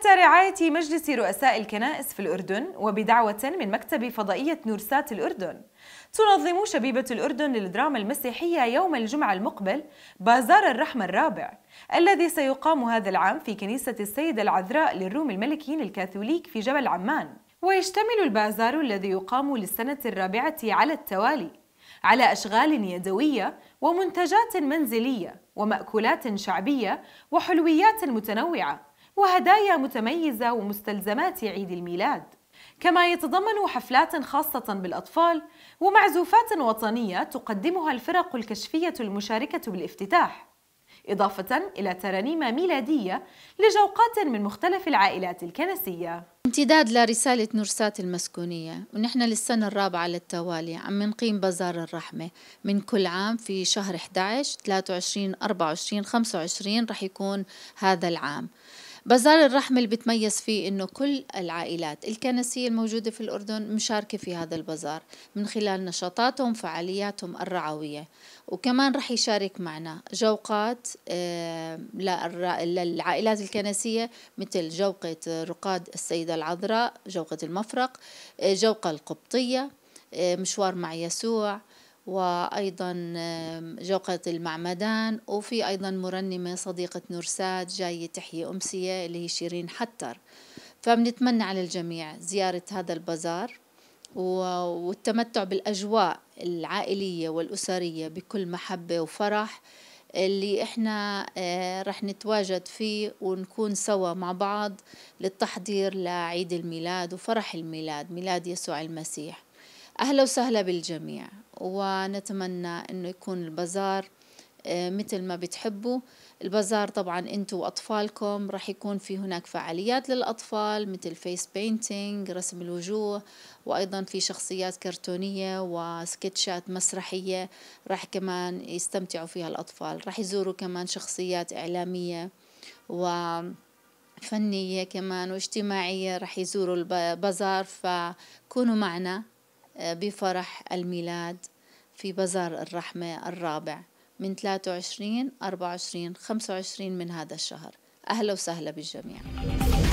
تحت رعاية مجلس رؤساء الكنائس في الأردن وبدعوة من مكتب فضائية نورسات الأردن تنظم شبيبة الأردن للدراما المسيحية يوم الجمعة المقبل بازار الرحمة الرابع الذي سيقام هذا العام في كنيسة السيدة العذراء للروم الملكيين الكاثوليك في جبل عمان ويشتمل البازار الذي يقام للسنة الرابعة على التوالي على أشغال يدوية ومنتجات منزلية ومأكولات شعبية وحلويات متنوعة وهدايا متميزة ومستلزمات عيد الميلاد كما يتضمن حفلات خاصة بالأطفال ومعزوفات وطنية تقدمها الفرق الكشفية المشاركة بالافتتاح إضافة إلى ترانيم ميلادية لجوقات من مختلف العائلات الكنسية امتداد لرسالة نرسات المسكونية ونحن للسنة الرابعة للتوالي عم نقيم بازار الرحمة من كل عام في شهر 11 23 24 25 رح يكون هذا العام بازار الرحمة اللي بتميز فيه انه كل العائلات الكنسيه الموجوده في الاردن مشاركه في هذا البازار من خلال نشاطاتهم فعالياتهم الرعويه وكمان رح يشارك معنا جوقات آه، للعائلات الكنسيه مثل جوقه رقاد السيده العذراء جوقه المفرق آه، جوقه القبطيه آه، مشوار مع يسوع وأيضا جوقة المعمدان وفي أيضا مرنمة صديقة نورسات جاية تحيي أمسية اللي هي شيرين حتر فبنتمنى على الجميع زيارة هذا البازار والتمتع بالأجواء العائلية والأسرية بكل محبة وفرح اللي احنا آه، رح نتواجد فيه ونكون سوا مع بعض للتحضير لعيد الميلاد وفرح الميلاد ميلاد يسوع المسيح أهلا وسهلا بالجميع ونتمنى أنه يكون البازار آه، مثل ما بتحبوا البازار طبعا انتوا واطفالكم راح يكون في هناك فعاليات للاطفال مثل فيس بينتينج رسم الوجوه وايضا في شخصيات كرتونيه وسكتشات مسرحيه راح كمان يستمتعوا فيها الاطفال راح يزوروا كمان شخصيات اعلاميه و فنية كمان واجتماعية رح يزوروا البازار فكونوا معنا آه، بفرح الميلاد في بازار الرحمة الرابع من 23 24 25 من هذا الشهر أهلا وسهلا بالجميع